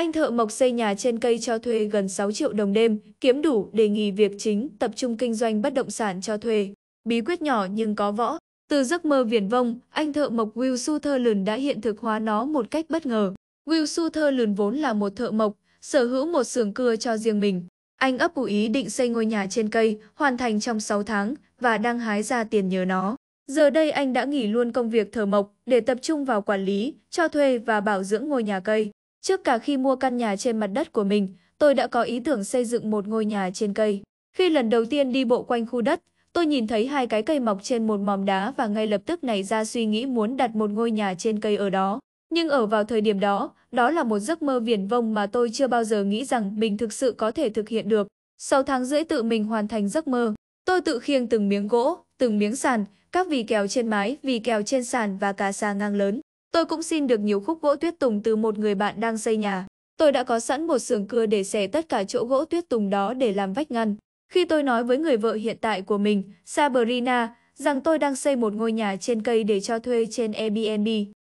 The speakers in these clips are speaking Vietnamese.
Anh thợ mộc xây nhà trên cây cho thuê gần 6 triệu đồng đêm, kiếm đủ để nghỉ việc chính, tập trung kinh doanh bất động sản cho thuê. Bí quyết nhỏ nhưng có võ. Từ giấc mơ viển vông, anh thợ mộc Will Sutherland đã hiện thực hóa nó một cách bất ngờ. Will Sutherland vốn là một thợ mộc, sở hữu một xưởng cưa cho riêng mình. Anh ấp ủ ý định xây ngôi nhà trên cây, hoàn thành trong 6 tháng và đang hái ra tiền nhờ nó. Giờ đây anh đã nghỉ luôn công việc thờ mộc để tập trung vào quản lý, cho thuê và bảo dưỡng ngôi nhà cây. Trước cả khi mua căn nhà trên mặt đất của mình, tôi đã có ý tưởng xây dựng một ngôi nhà trên cây. Khi lần đầu tiên đi bộ quanh khu đất, tôi nhìn thấy hai cái cây mọc trên một mỏm đá và ngay lập tức nảy ra suy nghĩ muốn đặt một ngôi nhà trên cây ở đó. Nhưng ở vào thời điểm đó, đó là một giấc mơ viển vông mà tôi chưa bao giờ nghĩ rằng mình thực sự có thể thực hiện được. Sau tháng rưỡi tự mình hoàn thành giấc mơ, tôi tự khiêng từng miếng gỗ, từng miếng sàn, các vì kèo trên mái, vì kèo trên sàn và cả xà ngang lớn. Tôi cũng xin được nhiều khúc gỗ tuyết tùng từ một người bạn đang xây nhà. Tôi đã có sẵn một xưởng cưa để xẻ tất cả chỗ gỗ tuyết tùng đó để làm vách ngăn. Khi tôi nói với người vợ hiện tại của mình, Sabrina, rằng tôi đang xây một ngôi nhà trên cây để cho thuê trên Airbnb.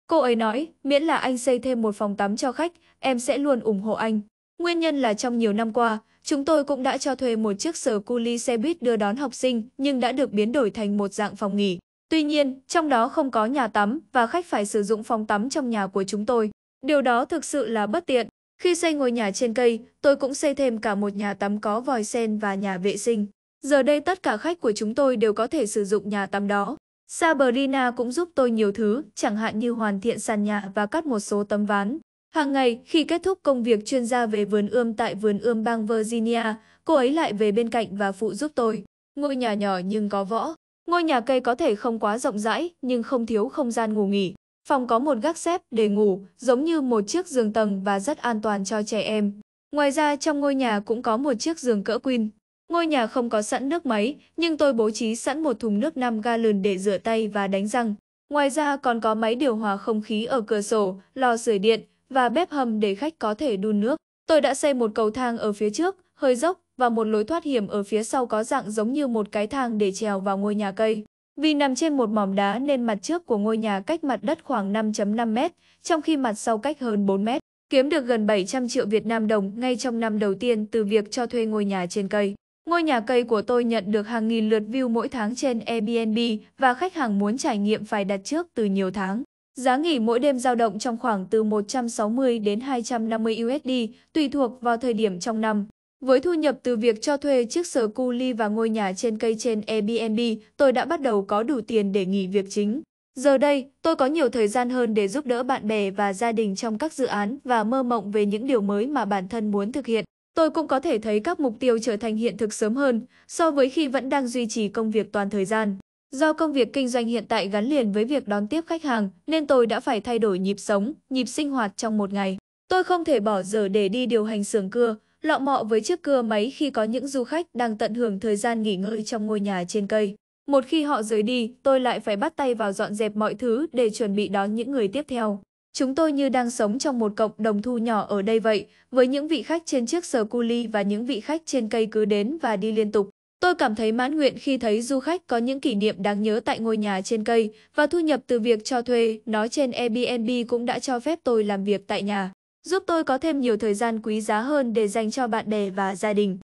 Cô ấy nói, miễn là anh xây thêm một phòng tắm cho khách, em sẽ luôn ủng hộ anh. Nguyên nhân là trong nhiều năm qua, chúng tôi cũng đã cho thuê một chiếc sở cu xe buýt đưa đón học sinh nhưng đã được biến đổi thành một dạng phòng nghỉ. Tuy nhiên, trong đó không có nhà tắm và khách phải sử dụng phòng tắm trong nhà của chúng tôi. Điều đó thực sự là bất tiện. Khi xây ngôi nhà trên cây, tôi cũng xây thêm cả một nhà tắm có vòi sen và nhà vệ sinh. Giờ đây tất cả khách của chúng tôi đều có thể sử dụng nhà tắm đó. Sabrina cũng giúp tôi nhiều thứ, chẳng hạn như hoàn thiện sàn nhà và cắt một số tấm ván. Hàng ngày, khi kết thúc công việc chuyên gia về vườn ươm tại vườn ươm bang Virginia, cô ấy lại về bên cạnh và phụ giúp tôi. Ngôi nhà nhỏ nhưng có võ. Ngôi nhà cây có thể không quá rộng rãi nhưng không thiếu không gian ngủ nghỉ. Phòng có một gác xếp để ngủ, giống như một chiếc giường tầng và rất an toàn cho trẻ em. Ngoài ra trong ngôi nhà cũng có một chiếc giường cỡ queen. Ngôi nhà không có sẵn nước máy, nhưng tôi bố trí sẵn một thùng nước 5 gallon để rửa tay và đánh răng. Ngoài ra còn có máy điều hòa không khí ở cửa sổ, lò sưởi điện và bếp hầm để khách có thể đun nước. Tôi đã xây một cầu thang ở phía trước, hơi dốc và một lối thoát hiểm ở phía sau có dạng giống như một cái thang để trèo vào ngôi nhà cây. Vì nằm trên một mỏm đá nên mặt trước của ngôi nhà cách mặt đất khoảng 5.5 mét, trong khi mặt sau cách hơn 4 mét. Kiếm được gần 700 triệu Việt Nam đồng ngay trong năm đầu tiên từ việc cho thuê ngôi nhà trên cây. Ngôi nhà cây của tôi nhận được hàng nghìn lượt view mỗi tháng trên Airbnb và khách hàng muốn trải nghiệm phải đặt trước từ nhiều tháng. Giá nghỉ mỗi đêm dao động trong khoảng từ 160 đến 250 USD, tùy thuộc vào thời điểm trong năm. Với thu nhập từ việc cho thuê chiếc sở cu ly và ngôi nhà trên cây trên Airbnb, tôi đã bắt đầu có đủ tiền để nghỉ việc chính. Giờ đây, tôi có nhiều thời gian hơn để giúp đỡ bạn bè và gia đình trong các dự án và mơ mộng về những điều mới mà bản thân muốn thực hiện. Tôi cũng có thể thấy các mục tiêu trở thành hiện thực sớm hơn so với khi vẫn đang duy trì công việc toàn thời gian. Do công việc kinh doanh hiện tại gắn liền với việc đón tiếp khách hàng, nên tôi đã phải thay đổi nhịp sống, nhịp sinh hoạt trong một ngày. Tôi không thể bỏ giờ để đi điều hành xưởng cưa, lọ mọ với chiếc cưa máy khi có những du khách đang tận hưởng thời gian nghỉ ngơi trong ngôi nhà trên cây. Một khi họ rời đi, tôi lại phải bắt tay vào dọn dẹp mọi thứ để chuẩn bị đón những người tiếp theo. Chúng tôi như đang sống trong một cộng đồng thu nhỏ ở đây vậy, với những vị khách trên chiếc sờ cu ly và những vị khách trên cây cứ đến và đi liên tục. Tôi cảm thấy mãn nguyện khi thấy du khách có những kỷ niệm đáng nhớ tại ngôi nhà trên cây và thu nhập từ việc cho thuê nó trên Airbnb cũng đã cho phép tôi làm việc tại nhà giúp tôi có thêm nhiều thời gian quý giá hơn để dành cho bạn bè và gia đình.